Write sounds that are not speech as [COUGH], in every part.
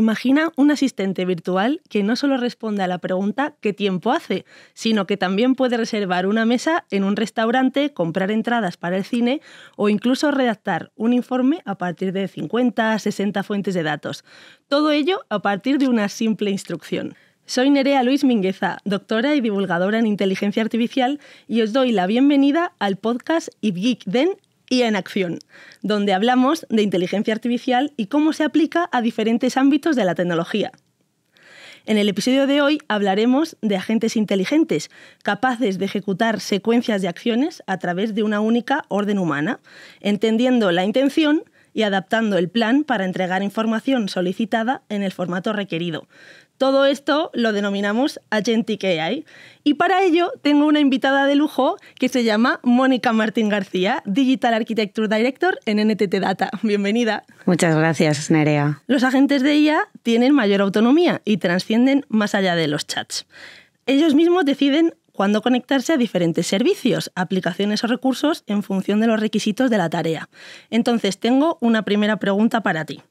Imagina un asistente virtual que no solo responde a la pregunta ¿qué tiempo hace?, sino que también puede reservar una mesa en un restaurante, comprar entradas para el cine o incluso redactar un informe a partir de 50, 60 fuentes de datos. Todo ello a partir de una simple instrucción. Soy Nerea Luis Mingueza, doctora y divulgadora en inteligencia artificial, y os doy la bienvenida al podcast If Geek Den y en Acción, donde hablamos de inteligencia artificial y cómo se aplica a diferentes ámbitos de la tecnología. En el episodio de hoy hablaremos de agentes inteligentes, capaces de ejecutar secuencias de acciones a través de una única orden humana, entendiendo la intención y adaptando el plan para entregar información solicitada en el formato requerido, todo esto lo denominamos Agente AI. Y para ello tengo una invitada de lujo que se llama Mónica Martín García, Digital Architecture Director en NTT Data. Bienvenida. Muchas gracias, Nerea. Los agentes de IA tienen mayor autonomía y trascienden más allá de los chats. Ellos mismos deciden cuando conectarse a diferentes servicios, aplicaciones o recursos en función de los requisitos de la tarea. Entonces, tengo una primera pregunta para ti.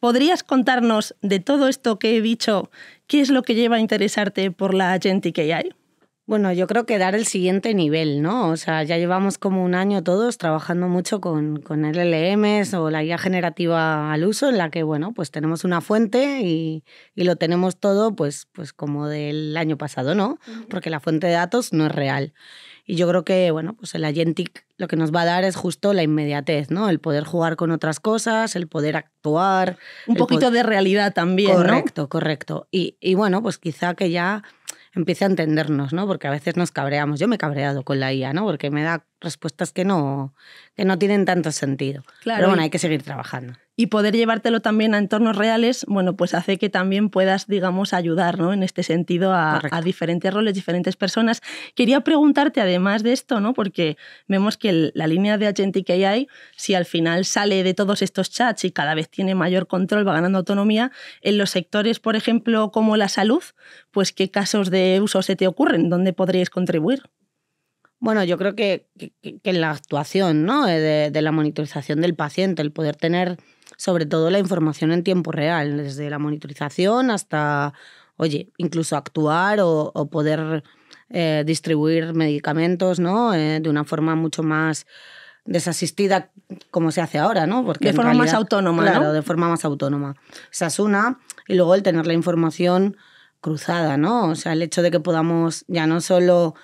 ¿Podrías contarnos de todo esto que he dicho, qué es lo que lleva a interesarte por la Agentic AI? Bueno, yo creo que dar el siguiente nivel, ¿no? O sea, ya llevamos como un año todos trabajando mucho con, con LLMs o la guía generativa al uso, en la que, bueno, pues tenemos una fuente y, lo tenemos todo, pues, pues como del año pasado, ¿no? Porque la fuente de datos no es real. Y yo creo que, bueno, pues el Agentic lo que nos va a dar es justo la inmediatez, ¿no? El poder jugar con otras cosas, el poder actuar. Un poquito de realidad también. Correcto, correcto. Y, y bueno, pues quizá que ya empieza a entendernos, ¿no? Porque a veces nos cabreamos. Yo me he cabreado con la IA, ¿no? Porque me da respuestas que no, que no tienen tanto sentido. Claro, Pero bueno, hay que seguir trabajando y poder llevártelo también a entornos reales, bueno, pues hace que también puedas, digamos, ayudar ¿no? en este sentido a, diferentes roles, diferentes personas. Quería preguntarte, además de esto, ¿no? porque vemos que la línea de que hay si al final sale de todos estos chats y cada vez tiene mayor control, va ganando autonomía, en los sectores, por ejemplo, como la salud, pues qué casos de uso se te ocurren, dónde podríais contribuir. Bueno, yo creo que, en la actuación ¿no? de, de la monitorización del paciente, el poder tener sobre todo la información en tiempo real, desde la monitorización hasta, oye, incluso actuar o, poder eh, distribuir medicamentos ¿no? Eh, de una forma mucho más desasistida como se hace ahora, ¿no? Porque de forma más autónoma. Claro, de forma más autónoma. Esa es una. Y luego el tener la información cruzada, ¿no? O sea, el hecho de que podamos ya no solo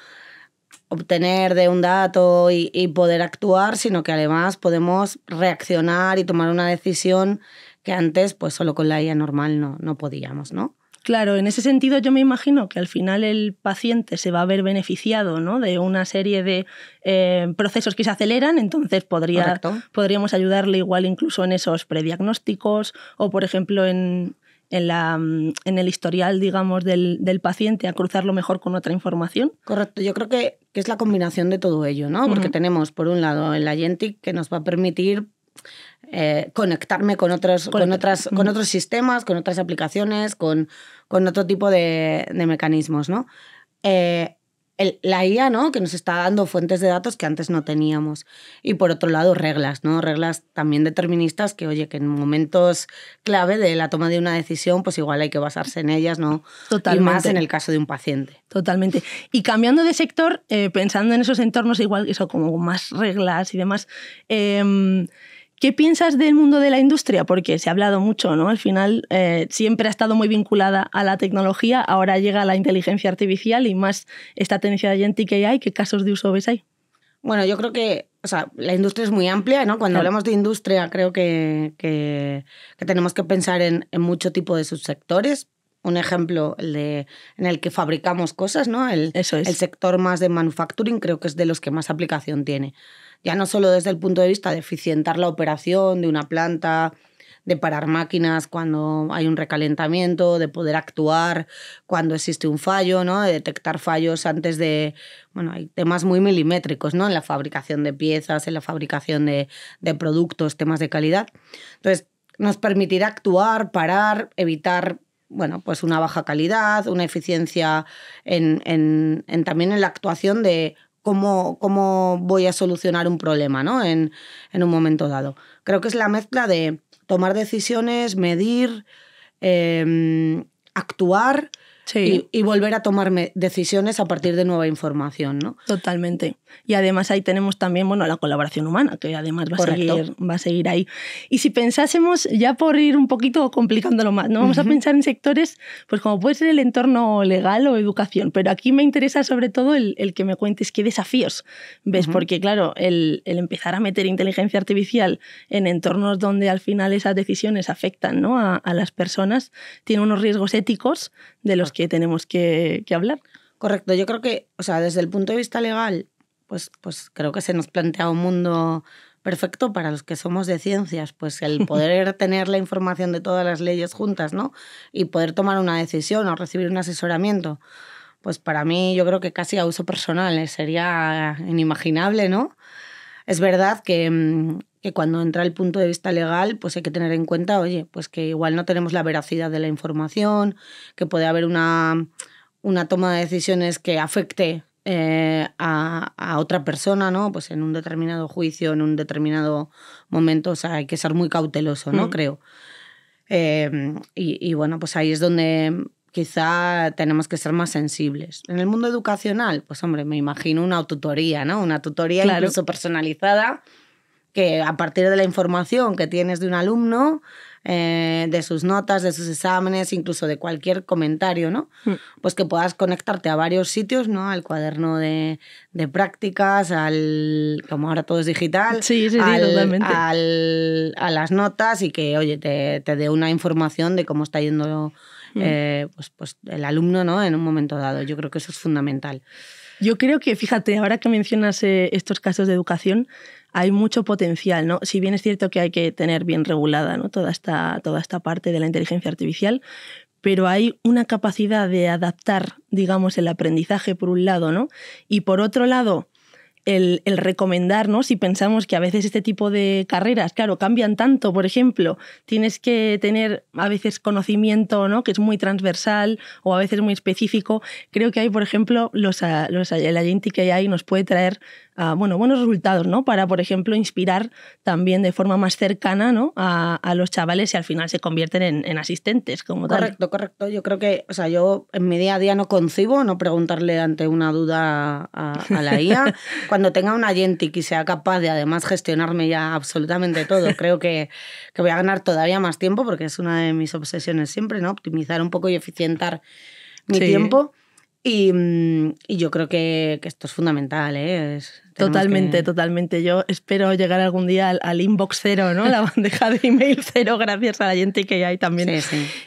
obtener de un dato y, poder actuar, sino que además podemos reaccionar y tomar una decisión que antes, pues solo con la IA normal no, no podíamos, ¿no? Claro, en ese sentido yo me imagino que al final el paciente se va a ver beneficiado ¿no? de una serie de eh, procesos que se aceleran, entonces podría, podríamos ayudarle igual incluso en esos prediagnósticos o, por ejemplo, en, en, la, mm, en el historial, digamos, del, paciente a cruzarlo mejor con otra información. Correcto, yo creo que, que es la combinación de todo ello, ¿no? Porque tenemos, por un lado, el Agentic que nos va a permitir eh, conectarme con otros, con, otras, con otros sistemas, con otras aplicaciones, con, con otro tipo de, de mecanismos, ¿no? Eh, la IA, ¿no? Que nos está dando fuentes de datos que antes no teníamos. Y por otro lado, reglas, ¿no? Reglas también deterministas que, oye, que en momentos clave de la toma de una decisión, pues igual hay que basarse en ellas, ¿no? Totalmente. Y más en el caso de un paciente. Totalmente. Y cambiando de sector, eh, pensando en esos entornos, igual eso, como más reglas y demás. Em, ¿Qué piensas del mundo de la industria? Porque se ha hablado mucho, ¿no? Al final eh, siempre ha estado muy vinculada a la tecnología, ahora llega la inteligencia artificial y más esta tendencia de que hay, ¿Qué casos de uso ves ahí? Bueno, yo creo que o sea, la industria es muy amplia, ¿no? Cuando hablamos de industria creo que, que, tenemos que pensar en, mucho tipo de subsectores, un ejemplo el de, en el que fabricamos cosas, ¿no? Eso es. el sector más de manufacturing creo que es de los que más aplicación tiene ya no solo desde el punto de vista de eficientar la operación de una planta, de parar máquinas cuando hay un recalentamiento, de poder actuar cuando existe un fallo, ¿no? de detectar fallos antes de... Bueno, hay temas muy milimétricos ¿no? en la fabricación de piezas, en la fabricación de, productos, temas de calidad. Entonces, nos permitirá actuar, parar, evitar bueno, pues una baja calidad, una eficiencia en, en también en la actuación de cómo, voy a solucionar un problema ¿no? en, un momento dado. Creo que es la mezcla de tomar decisiones, medir, em, actuar y, volver a tomarme decisiones a partir de nueva información, ¿no? Totalmente. Y además ahí tenemos también, bueno, la colaboración humana, que además va, a seguir, va a seguir ahí. Y si pensásemos, ya por ir un poquito complicándolo más, ¿no? Vamos a pensar en sectores, pues como puede ser el entorno legal o educación, pero aquí me interesa sobre todo el, el que me cuentes qué desafíos ves, porque claro, el, el, empezar a meter inteligencia artificial en entornos donde al final esas decisiones afectan ¿no? a, a las personas, tiene unos riesgos éticos de los que tenemos que, hablar. Correcto, yo creo que, o sea, desde el punto de vista legal, pues, pues creo que se nos plantea un mundo perfecto para los que somos de ciencias, pues el [LAUGHS] poder tener la información de todas las leyes juntas, ¿no? Y poder tomar una decisión o recibir un asesoramiento. Pues para mí yo creo que casi a uso personal eh, sería inimaginable, ¿no? Es verdad que mm, que cuando entra el punto de vista legal, pues hay que tener en cuenta, oye, pues que igual no tenemos la veracidad de la información, que puede haber una, una toma de decisiones que afecte eh, a, a, otra persona, ¿no? Pues en un determinado juicio, en un determinado momento, o sea, hay que ser muy cauteloso, ¿no? Mm. Creo. Em, y, y bueno, pues ahí es donde quizá tenemos que ser más sensibles. En el mundo educacional, pues hombre, me imagino una tutoría, ¿no? Una tutoría incluso personalizada que a partir de la información que tienes de un alumno, eh, de sus notas, de sus exámenes, incluso de cualquier comentario, ¿no? Mm. Pues que puedas conectarte a varios sitios, ¿no? Al cuaderno de, prácticas, al. como ahora todo es digital. al, a las notas y que, oye, te, dé una información de cómo está yendo mm. eh, pues, pues el alumno, ¿no? En un momento dado. Yo creo que eso es fundamental. Yo creo que, fíjate, ahora que mencionas eh, estos casos de educación, hay mucho potencial, ¿no? Si bien es cierto que hay que tener bien regulada ¿no? toda, esta, toda esta parte de la inteligencia artificial, pero hay una capacidad de adaptar, digamos, el aprendizaje por un lado, ¿no? Y por otro lado, el, el recomendar, Si pensamos que a veces este tipo de carreras, claro, cambian tanto, por ejemplo, tienes que tener a veces conocimiento, ¿no? Que es muy transversal o a veces muy específico. Creo que hay, por ejemplo, los, los, que hay ahí nos puede traer bueno, buenos resultados, ¿no? Para, por ejemplo, inspirar también de forma más cercana ¿no? a, los chavales y al final se convierten en, asistentes como correcto, tal. Correcto, Yo creo que, o sea, yo en mi día a día no concibo no preguntarle ante una duda a, la IA. [LAUGHS] Cuando tenga una agente y sea capaz de además gestionarme ya absolutamente todo, [LAUGHS] creo que, que voy a ganar todavía más tiempo porque es una de mis obsesiones siempre, ¿no? Optimizar un poco y eficientar mi tiempo. Mm, y, yo creo que, que, esto es fundamental, ¿eh? totalmente, totalmente. Yo espero llegar algún día al, inbox cero, ¿no? La [LAUGHS] bandeja de email cero, gracias a la gente que hay también.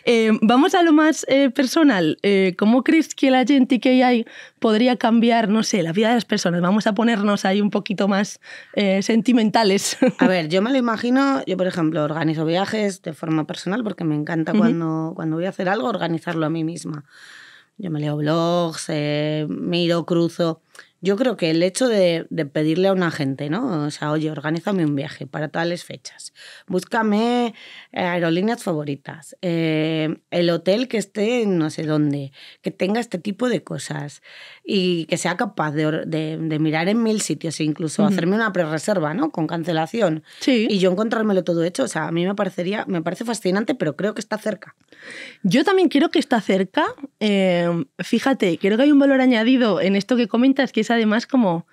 Eh, vamos a lo más eh, personal. ¿Cómo crees que la gente que hay podría cambiar, no sé, la vida de las personas? Vamos a ponernos ahí un poquito más sentimentales. [LAUGHS] A ver, yo me lo imagino, yo por ejemplo organizo viajes de forma personal porque me encanta cuando, cuando voy a hacer algo organizarlo a mí misma. Yo me leo blogs, eh, miro, cruzo. Yo creo que el hecho de, pedirle a una gente, ¿no? O sea, oye, organízame un viaje para tales fechas, búscame eh, aerolíneas favoritas, eh, el hotel que esté en no sé dónde, que tenga este tipo de cosas y que sea capaz de, mirar en mil sitios e incluso hacerme una prerreserva, ¿no? Con cancelación. Sí. Y yo encontrármelo todo hecho, o sea, a mí me parecería, me parece fascinante, pero creo que está cerca. Yo también creo que está cerca. Eh, fíjate, creo que hay un valor añadido en esto que comentas, que es además como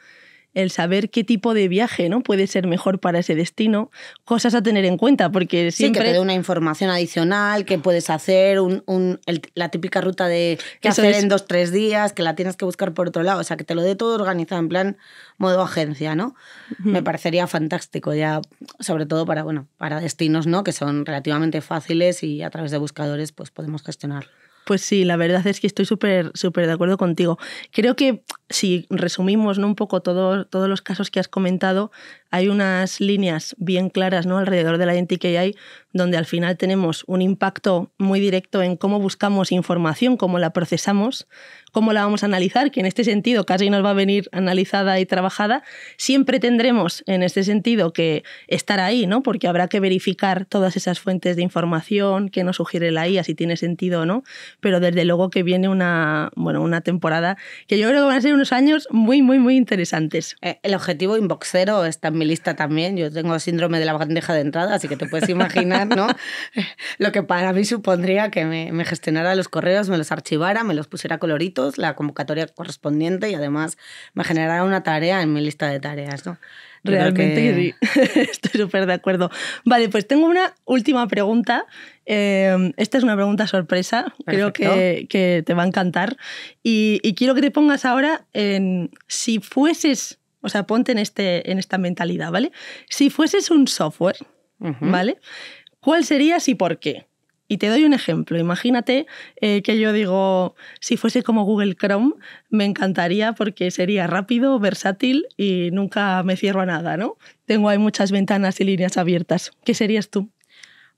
el saber qué tipo de viaje no puede ser mejor para ese destino, cosas a tener en cuenta, porque siempre... Sí, que te dé una información adicional, que puedes hacer un, la típica ruta de que hacer en dos, tres días, que la tienes que buscar por otro lado, o sea, que te lo dé todo organizado en plan modo agencia, ¿no? Me parecería fantástico ya, sobre todo para, bueno, para destinos, ¿no? Que son relativamente fáciles y a través de buscadores pues podemos gestionar. Pues sí, la verdad es que estoy súper, súper de acuerdo contigo. Creo que si resumimos ¿no? un poco todo, todos los casos que has comentado, hay unas líneas bien claras ¿no? alrededor de la hay donde al final tenemos un impacto muy directo en cómo buscamos información, cómo la procesamos, cómo la vamos a analizar, que en este sentido casi nos va a venir analizada y trabajada. Siempre tendremos en este sentido que estar ahí, ¿no? porque habrá que verificar todas esas fuentes de información, que nos sugiere la IA, si tiene sentido o no, pero desde luego que viene una, bueno, una temporada que yo creo que va a ser años muy, muy, muy interesantes. Eh, el objetivo inboxero está en mi lista también. Yo tengo síndrome de la bandeja de entrada, así que te puedes imaginar ¿no? [LAUGHS] lo que para mí supondría que me, me gestionara los correos, me los archivara, me los pusiera coloritos, la convocatoria correspondiente y además me generara una tarea en mi lista de tareas. ¿no? Realmente [LAUGHS] estoy súper de acuerdo. Vale, pues tengo una última pregunta. Em, esta es una pregunta sorpresa, creo que, te va a encantar. Y, quiero que te pongas ahora en si fueses, o sea, ponte en, este, en esta mentalidad, ¿vale? Si fueses un software, ¿vale? ¿Cuál serías y por qué? Y te doy un ejemplo. Imagínate eh, que yo digo, si fuese como Google Chrome, me encantaría porque sería rápido, versátil y nunca me cierro a nada, ¿no? Tengo ahí muchas ventanas y líneas abiertas. ¿Qué serías tú?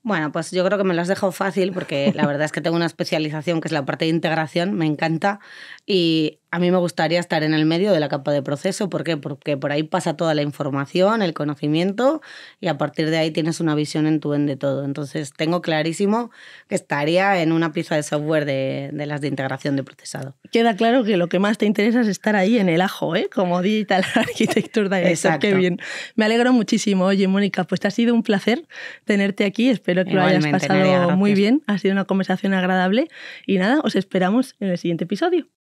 Bueno, pues yo creo que me lo has dejado fácil porque la verdad es que tengo una especialización que es la parte de integración, me encanta. Y a mí me gustaría estar en el medio de la capa de proceso. ¿Por qué? Porque por ahí pasa toda la información, el conocimiento y a partir de ahí tienes una visión en tu end de todo. Entonces tengo clarísimo que estaría en una pieza de software de, las de integración de procesado. Queda claro que lo que más te interesa es estar ahí en el ajo, ¿eh? como Digital [LAUGHS] Architecture Director. Exacto. Qué bien. Me alegro muchísimo. Oye, Mónica, pues te ha sido un placer tenerte aquí. Espero que lo hayas pasado muy bien. Ha sido una conversación agradable. Y nada, os esperamos en el siguiente episodio.